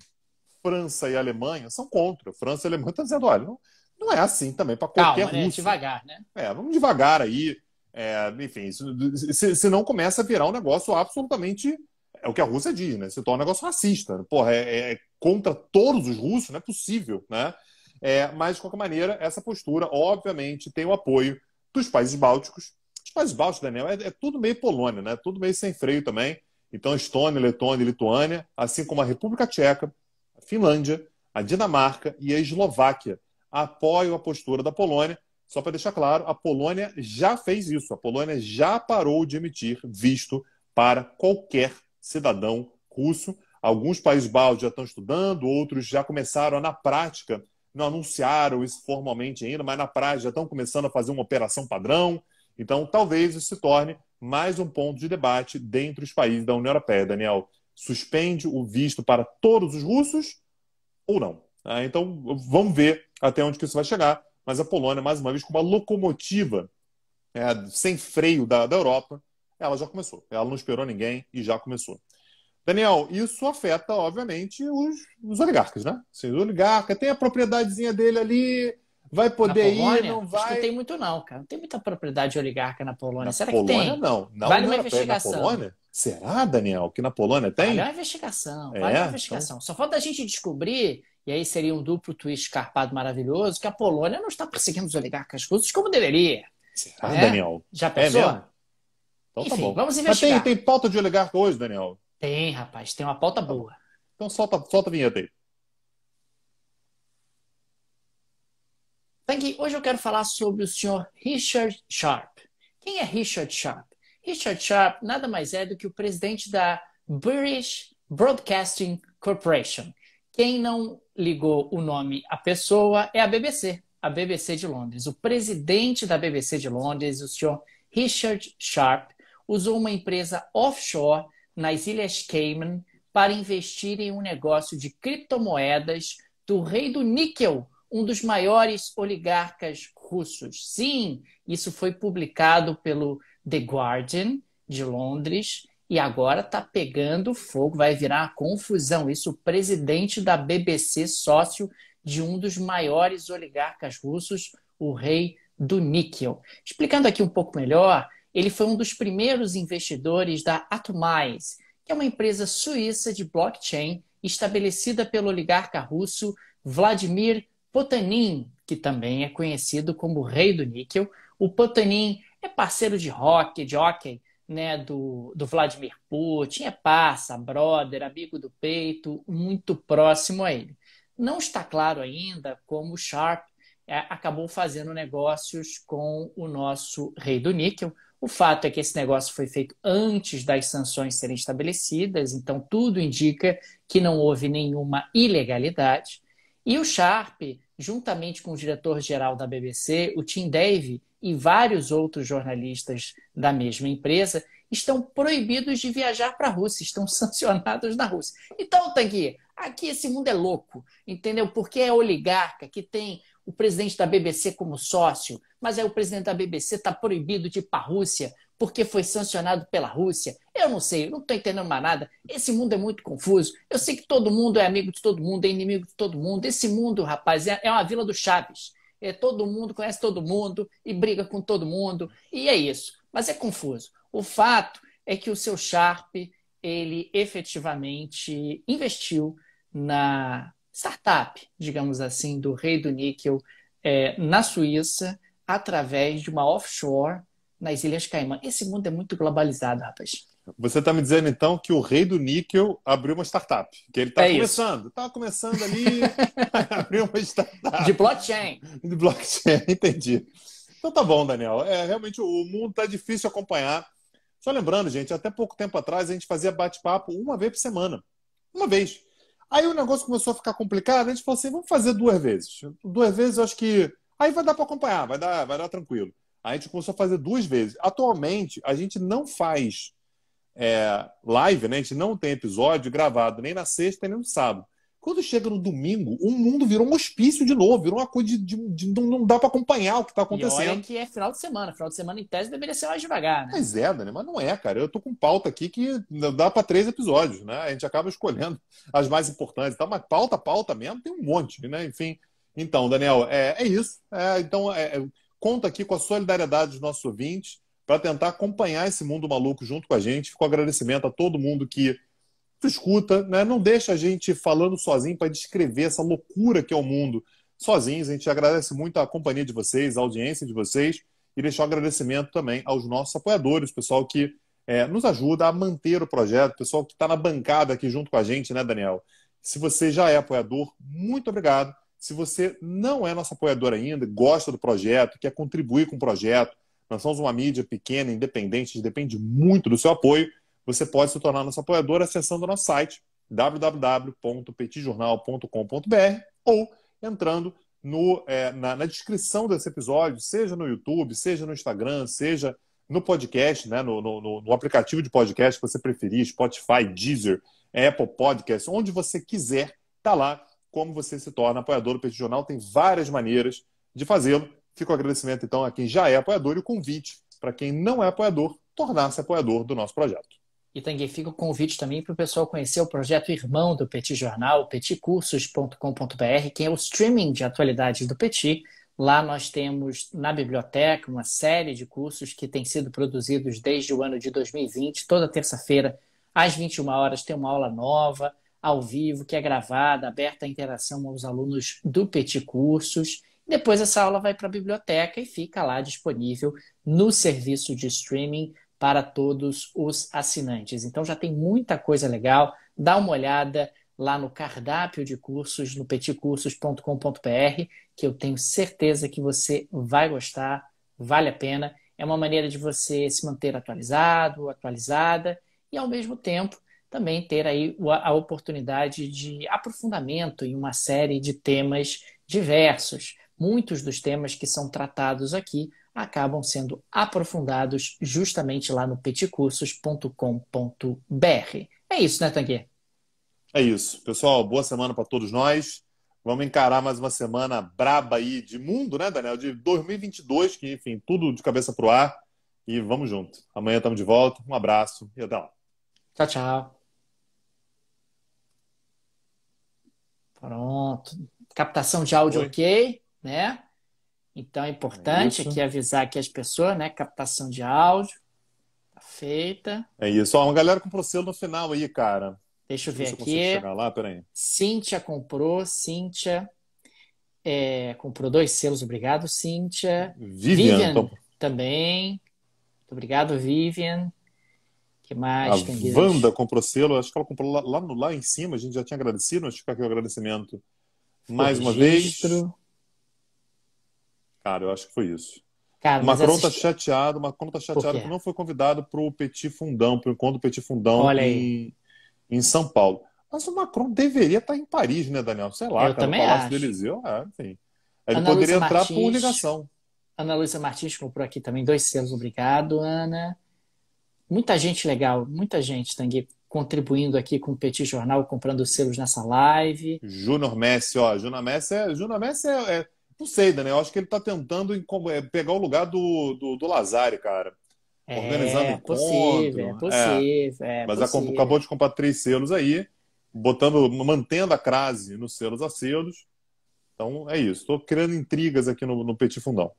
França e Alemanha são contra. França e Alemanha estão dizendo, olha, não, não é assim também para qualquer Calma, né? russo. Devagar, né? É, vamos devagar aí. É, enfim, se, se não começa a virar um negócio absolutamente. É o que a Rússia diz, né? Se torna um negócio racista. Porra, é, é contra todos os russos, não é possível, né? É, mas, de qualquer maneira, essa postura, obviamente, tem o apoio dos países bálticos. Os países bálticos, Daniel, é, é tudo meio Polônia, né? Tudo meio sem freio também. Então, Estônia, Letônia, Lituânia, assim como a República Tcheca, a Finlândia, a Dinamarca e a Eslováquia apoio a postura da Polônia. Só para deixar claro, a Polônia já fez isso. A Polônia já parou de emitir visto para qualquer cidadão russo. Alguns países baldos já estão estudando, outros já começaram na prática, não anunciaram isso formalmente ainda, mas na prática já estão começando a fazer uma operação padrão. Então, talvez isso se torne mais um ponto de debate dentro os países da União Europeia. Daniel, suspende o visto para todos os russos ou não? Ah, então, vamos ver até onde que isso vai chegar. Mas a Polônia, mais uma vez, com uma locomotiva é, sem freio da, da Europa, ela já começou. Ela não esperou ninguém e já começou. Daniel, isso afeta, obviamente, os, os oligarcas, né? Assim, o oligarca tem a propriedadezinha dele ali, vai poder Polônia, ir, não vai. Acho que tem muito, não, cara. Não tem muita propriedade oligarca na Polônia. Na Será Polônia, que tem? Não, não vale uma investigação. Na Polônia? Será, Daniel, que na Polônia tem? Vale uma investigação, é, uma investigação. Então... Só falta a gente descobrir e aí seria um duplo twist carpado maravilhoso, que a Polônia não está perseguindo os oligarcas russos como deveria. Ah, né? Daniel. Já é pensou? É então tá Enfim, tá bom. Vamos investigar. Mas tem, tem pauta de oligarca hoje, Daniel? Tem, rapaz. Tem uma pauta tá boa. Então solta, solta a vinheta aí. Tanguy, hoje eu quero falar sobre o senhor Richard Sharp. Quem é Richard Sharp? Richard Sharp nada mais é do que o presidente da British Broadcasting Corporation, quem não ligou o nome à pessoa é a BBC, a BBC de Londres. O presidente da BBC de Londres, o senhor Richard Sharp, usou uma empresa offshore nas Ilhas Cayman para investir em um negócio de criptomoedas do rei do níquel, um dos maiores oligarcas russos. Sim, isso foi publicado pelo The Guardian de Londres e agora está pegando fogo, vai virar confusão. Isso, o presidente da BBC, sócio de um dos maiores oligarcas russos, o rei do níquel. Explicando aqui um pouco melhor, ele foi um dos primeiros investidores da Atomize, que é uma empresa suíça de blockchain estabelecida pelo oligarca russo Vladimir Potanin, que também é conhecido como Rei do Níquel. O Potanin é parceiro de hockey, de hockey né, do, do Vladimir Putin, é parça, brother, amigo do peito, muito próximo a ele. Não está claro ainda como o Sharp é, acabou fazendo negócios com o nosso rei do níquel. O fato é que esse negócio foi feito antes das sanções serem estabelecidas, então tudo indica que não houve nenhuma ilegalidade. E o Sharp, juntamente com o diretor-geral da BBC, o Tim Dave e vários outros jornalistas da mesma empresa estão proibidos de viajar para a Rússia, estão sancionados na Rússia. Então, Tanguy, aqui esse mundo é louco, entendeu? Porque é oligarca que tem o presidente da BBC como sócio, mas aí é o presidente da BBC está proibido de ir para a Rússia porque foi sancionado pela Rússia. Eu não sei, eu não estou entendendo mais nada. Esse mundo é muito confuso. Eu sei que todo mundo é amigo de todo mundo, é inimigo de todo mundo. Esse mundo, rapaz, é, é uma vila do Chaves é, todo mundo conhece todo mundo e briga com todo mundo, e é isso. Mas é confuso. O fato é que o seu Sharp, ele efetivamente investiu na startup, digamos assim, do rei do níquel é, na Suíça, através de uma offshore nas Ilhas Caimã. Esse mundo é muito globalizado, rapaz. Você está me dizendo então que o rei do níquel abriu uma startup, que ele está é começando, Estava tá começando ali, abriu uma startup. De blockchain. De blockchain, entendi. Então tá bom, Daniel. É, realmente o mundo está difícil acompanhar. Só lembrando, gente, até pouco tempo atrás a gente fazia bate-papo uma vez por semana. Uma vez. Aí o negócio começou a ficar complicado, a gente falou assim, vamos fazer duas vezes. Duas vezes eu acho que aí vai dar para acompanhar, vai dar, vai dar tranquilo. a gente começou a fazer duas vezes. Atualmente a gente não faz é, live, né? A gente não tem episódio gravado nem na sexta nem no sábado. Quando chega no domingo, o mundo virou um hospício de novo, virou uma coisa de, de, de não, não, dá para acompanhar o que está acontecendo. E olha que é final de semana, final de semana em tese deveria ser mais devagar, né? Mas é, Dani, mas não é, cara. Eu tô com pauta aqui que dá para três episódios, né? A gente acaba escolhendo as mais importantes, tá? Mas pauta, pauta mesmo, tem um monte, né? Enfim. Então, Daniel, é, é isso. É, então, é, é conta aqui com a solidariedade dos nossos ouvintes para tentar acompanhar esse mundo maluco junto com a gente. Fico agradecimento a todo mundo que escuta, né? não deixa a gente falando sozinho para descrever essa loucura que é o mundo sozinhos. A gente agradece muito a companhia de vocês, a audiência de vocês e deixar um agradecimento também aos nossos apoiadores, pessoal que é, nos ajuda a manter o projeto, pessoal que está na bancada aqui junto com a gente, né, Daniel? Se você já é apoiador, muito obrigado. Se você não é nosso apoiador ainda, gosta do projeto, quer contribuir com o projeto, nós somos uma mídia pequena, independente, depende muito do seu apoio. Você pode se tornar nosso apoiador acessando o nosso site www.petijornal.com.br ou entrando no, é, na, na, descrição desse episódio, seja no YouTube, seja no Instagram, seja no podcast, né, no, no, no aplicativo de podcast que você preferir, Spotify, Deezer, Apple Podcast, onde você quiser, tá lá como você se torna apoiador do Petit Jornal. Tem várias maneiras de fazê-lo. Fica o agradecimento, então, a quem já é apoiador e o convite para quem não é apoiador tornar-se apoiador do nosso projeto. E também fica o convite também para o pessoal conhecer o projeto irmão do Petit Jornal, petitcursos.com.br, que é o streaming de atualidades do Petit. Lá nós temos na biblioteca uma série de cursos que têm sido produzidos desde o ano de 2020. Toda terça-feira, às 21 horas, tem uma aula nova, ao vivo, que é gravada, aberta à interação aos alunos do Petit Cursos. Depois essa aula vai para a biblioteca e fica lá disponível no serviço de streaming para todos os assinantes. Então já tem muita coisa legal, dá uma olhada lá no cardápio de cursos no peticursos.com.br, que eu tenho certeza que você vai gostar, vale a pena. É uma maneira de você se manter atualizado, atualizada e ao mesmo tempo também ter aí a oportunidade de aprofundamento em uma série de temas diversos muitos dos temas que são tratados aqui acabam sendo aprofundados justamente lá no peticursos.com.br. É isso, né, Tanque É isso. Pessoal, boa semana para todos nós. Vamos encarar mais uma semana braba aí de mundo, né, Daniel? De 2022, que, enfim, tudo de cabeça pro ar. E vamos junto. Amanhã estamos de volta. Um abraço e até lá. Tchau, tchau. Pronto. Captação de áudio Oi. ok né? Então é importante é aqui avisar aqui as pessoas, né? Captação de áudio. Tá feita. É isso. Ó, uma galera comprou selo no final aí, cara. Deixa eu ver Deixa eu aqui. Chegar lá, peraí. Cíntia comprou, Cíntia. É, comprou dois selos, obrigado, Cíntia. Vivian, Vivian tô... Então. também. Muito obrigado, Vivian. que mais? A Tem Wanda comprou selo, acho que ela comprou lá, lá, no, lá em cima, a gente já tinha agradecido, mas fica aqui o agradecimento. Mais uma vez. Cara, eu acho que foi isso. Cara, o Macron assisti... tá chateado, o Macron tá chateado tá que não foi convidado para o Petit Fundão, para o encontro do Petit Fundão em, em São Paulo. Mas o Macron deveria estar tá em Paris, né, Daniel? Sei lá, eu cara, também no Palácio acho. do Eliseu, é, enfim. Ele Ana poderia entrar Martins, por ligação. Ana Luísa Martins comprou aqui também dois selos, obrigado, Ana. Muita gente legal, muita gente, contribuindo aqui com o Petit Jornal, comprando selos nessa live. Júnior Messi, ó, Júnior Messi é, Júnior Messi é, é não sei, né? Eu acho que ele tá tentando é, pegar o lugar do, do, do Lazari, cara. É, Organizando é, possível, encontro. É, é. possível, é. é Mas possível. acabou de comprar três selos aí, botando, mantendo a crase nos selos a selos. Então é isso. Estou criando intrigas aqui no, no Petit Fundão.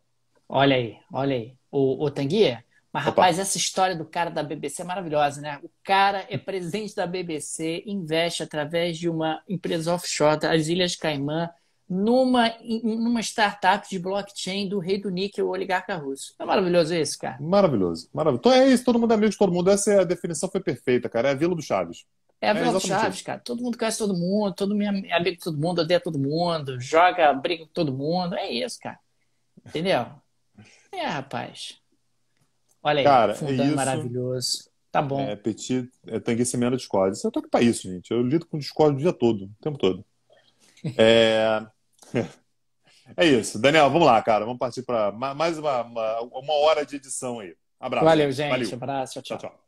Olha aí, olha aí. O, o Tanguia, mas Opa. rapaz, essa história do cara da BBC é maravilhosa, né? O cara é presidente da BBC, investe através de uma empresa offshore, as Ilhas Caimã numa, numa startup de blockchain do rei do níquel, o oligarca russo. É maravilhoso esse, cara. Maravilhoso, maravilhoso. Então é isso, todo mundo é amigo de todo mundo. Essa é a definição foi perfeita, cara. É a Vila do Chaves. É a é Vila é do Chaves, isso. cara. Todo mundo conhece todo mundo, todo mundo é, é amigo de todo mundo, odeia todo mundo, joga, briga com todo mundo. É isso, cara. Entendeu? é, rapaz. Olha aí, cara, é fundão é isso... maravilhoso. Tá bom. É, petit, é tangue de discórdia. Eu tô aqui pra isso, gente. Eu lido com discórdia o dia todo, o tempo todo. É, é isso. Daniel, vamos lá, cara. Vamos partir para mais uma, uma, uma hora de edição aí. Abraço. Valeu, gente. Valeu. Abraço. tchau. tchau. tchau, tchau.